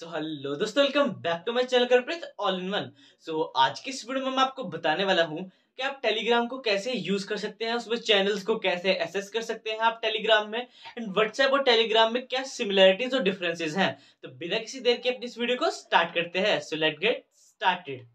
सो hello दोस्तों welcome back to my channel कर्प्रेत all in one so आज की इस वीडियो में मैं आपको बताने वाला हूँ कि आप टेलीग्राम को कैसे यूज कर सकते हैं उसमें चैनल्स को कैसे एसेस कर सकते हैं आप टेलीग्राम में एंड व्हाट्सएप और टेलीग्राम में क्या सिमिलैरिटीज और डिफरेंसेस हैं तो बिना किसी देर के अपनी इस वीडियो को स्टार्ट करते हैं so let get started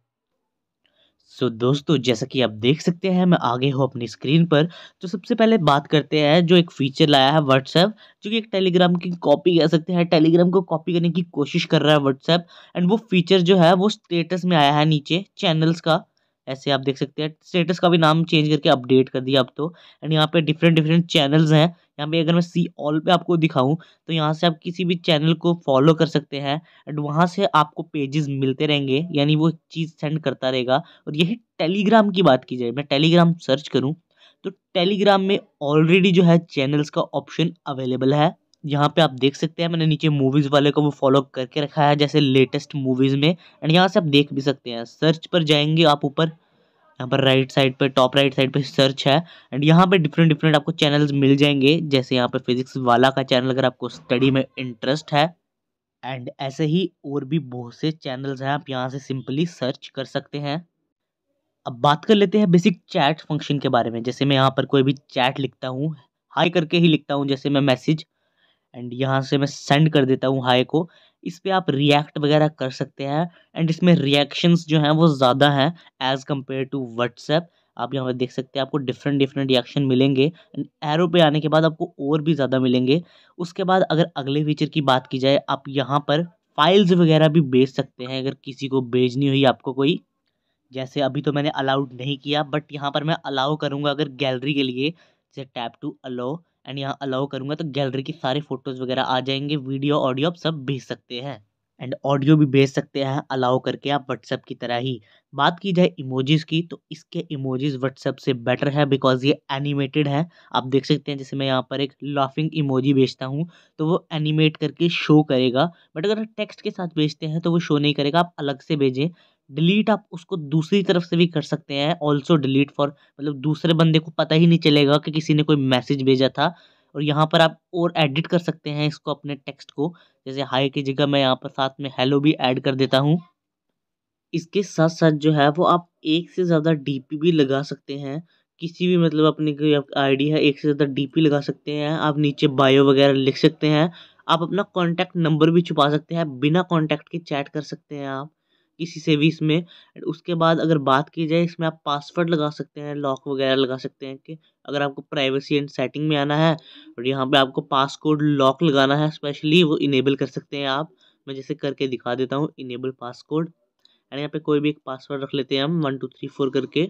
so so, दोस्तों जैसा कि आप देख सकते हैं मैं आगे हूँ अपनी स्क्रीन पर तो सबसे पहले बात करते हैं जो एक फीचर लाया है व्हाट्सएप जो कि एक टेलीग्राम की कॉपी कह सकते हैं टेलीग्राम को कॉपी करने की कोशिश कर रहा है व्हाट्सएप एंड वो फीचर जो है वो स्टेटस में आया है नीचे चैनल्स का ऐसे आप देख सकते हैं स्टेटस का भी नाम चेंज करके अपडेट कर दिया अब तो एंड यहाँ पे डिफरेंट डिफरेंट चैनल्स हैं यहाँ पे अगर मैं सी ऑल पे आपको दिखाऊं तो यहाँ से आप किसी भी चैनल को फॉलो कर सकते हैं एंड वहाँ से आपको पेजेस मिलते रहेंगे यानी वो चीज़ सेंड करता रहेगा और यही टेलीग्राम की बात की जाए मैं टेलीग्राम सर्च करूँ तो टेलीग्राम में ऑलरेडी जो है चैनल्स का ऑप्शन अवेलेबल है यहाँ पे आप देख सकते हैं मैंने नीचे मूवीज़ वाले को वो फॉलो करके रखा है जैसे लेटेस्ट मूवीज़ में एंड यहाँ से आप देख भी सकते हैं सर्च पर जाएंगे आप ऊपर यहाँ पर राइट साइड पर टॉप राइट साइड पर सर्च है एंड यहाँ पे डिफरेंट डिफरेंट आपको चैनल्स मिल जाएंगे जैसे यहाँ पे फिजिक्स वाला का चैनल अगर आपको स्टडी में इंटरेस्ट है एंड ऐसे ही और भी बहुत से चैनल्स हैं आप यहाँ से सिंपली सर्च कर सकते हैं अब बात कर लेते हैं बेसिक चैट फंक्शन के बारे में जैसे मैं यहाँ पर कोई भी चैट लिखता हूँ हाई करके ही लिखता हूँ जैसे मैं मैसेज एंड यहाँ से मैं सेंड कर देता हूँ हाई को इस पर आप रिएक्ट वगैरह कर सकते हैं एंड इसमें रिएक्शंस जो हैं वो ज़्यादा हैं एज़ कम्पेयर टू व्हाट्सएप आप यहाँ पर देख सकते हैं आपको डिफरेंट डिफरेंट रिएक्शन मिलेंगे एंड एरो पे आने के बाद आपको और भी ज़्यादा मिलेंगे उसके बाद अगर अगले फीचर की बात की जाए आप यहाँ पर फाइल्स वगैरह भी भेज सकते हैं अगर किसी को भेजनी हुई आपको कोई जैसे अभी तो मैंने अलाउड नहीं किया बट यहाँ पर मैं अलाउ करूँगा अगर गैलरी के लिए जैसे टैप टू अलाउ एंड यहाँ अलाउ करूँगा तो गैलरी की सारे फोटोज़ वगैरह आ जाएंगे वीडियो ऑडियो आप सब भेज सकते हैं एंड ऑडियो भी भेज सकते हैं अलाउ करके आप व्हाट्सएप की तरह ही बात की जाए इमोजीज़ की तो इसके इमोजीज़ व्हाट्सएप से बेटर है बिकॉज ये एनिमेटेड है आप देख सकते हैं जैसे मैं यहाँ पर एक लाफिंग इमोजी भेजता हूँ तो वो एनिमेट करके शो करेगा बट अगर टेक्स्ट के साथ भेजते हैं तो वो शो नहीं करेगा आप अलग से भेजें डिलीट आप उसको दूसरी तरफ से भी कर सकते हैं ऑल्सो डिलीट फॉर मतलब दूसरे बंदे को पता ही नहीं चलेगा कि किसी ने कोई मैसेज भेजा था और यहाँ पर आप और एडिट कर सकते हैं इसको अपने टेक्स्ट को जैसे हाई की जगह मैं यहाँ पर साथ में हेलो भी ऐड कर देता हूँ इसके साथ साथ जो है वो आप एक से ज़्यादा डीपी भी लगा सकते हैं किसी भी मतलब अपने कोई आईडी है एक से ज़्यादा डीपी लगा सकते हैं आप नीचे बायो वगैरह लिख सकते हैं आप अपना कॉन्टैक्ट नंबर भी छुपा सकते हैं बिना कॉन्टैक्ट के चैट कर सकते हैं आप किसी से भी इसमें उसके बाद अगर बात की जाए इसमें आप पासवर्ड लगा सकते हैं लॉक वगैरह लगा सकते हैं कि अगर आपको प्राइवेसी एंड सेटिंग में आना है और यहाँ पे आपको पासकोड लॉक लगाना है स्पेशली वो इनेबल कर सकते हैं आप मैं जैसे करके दिखा देता हूँ इनेबल पासकोड एंड यहाँ पे कोई भी एक पासवर्ड रख लेते हैं हम वन टू थ्री फोर करके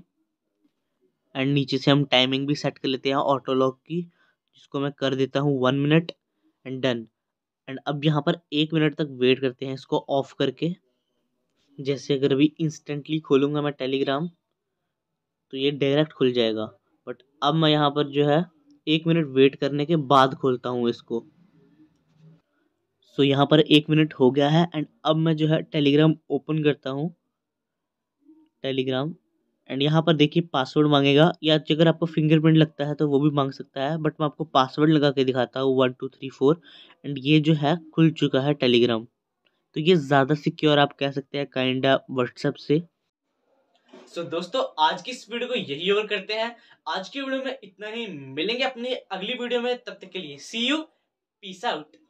एंड नीचे से हम टाइमिंग भी सेट कर लेते हैं ऑटो लॉक की जिसको मैं कर देता हूँ one minute and done and अब यहाँ पर एक मिनट तक वेट करते हैं इसको ऑफ करके जैसे अगर अभी इंस्टेंटली खोलूँगा मैं टेलीग्राम तो ये डायरेक्ट खुल जाएगा बट अब मैं यहाँ पर जो है एक मिनट वेट करने के बाद खोलता हूँ इसको सो so, यहाँ पर एक मिनट हो गया है एंड अब मैं जो है टेलीग्राम ओपन करता हूँ टेलीग्राम एंड यहाँ पर देखिए पासवर्ड मांगेगा या अगर आपको फिंगरप्रिंट लगता है तो वो भी मांग सकता है बट मैं आपको पासवर्ड लगा के दिखाता हूँ one two three four and ये जो है खुल चुका है टेलीग्राम तो ये ज़्यादा सिक्योर आप कह सकते हैं काइंडा व्हाट्सएप से सो so, दोस्तों आज की इस वीडियो को यही ओवर करते हैं आज की वीडियो में इतना ही मिलेंगे अपनी अगली वीडियो में तब तक के लिए सी यू पीस आउट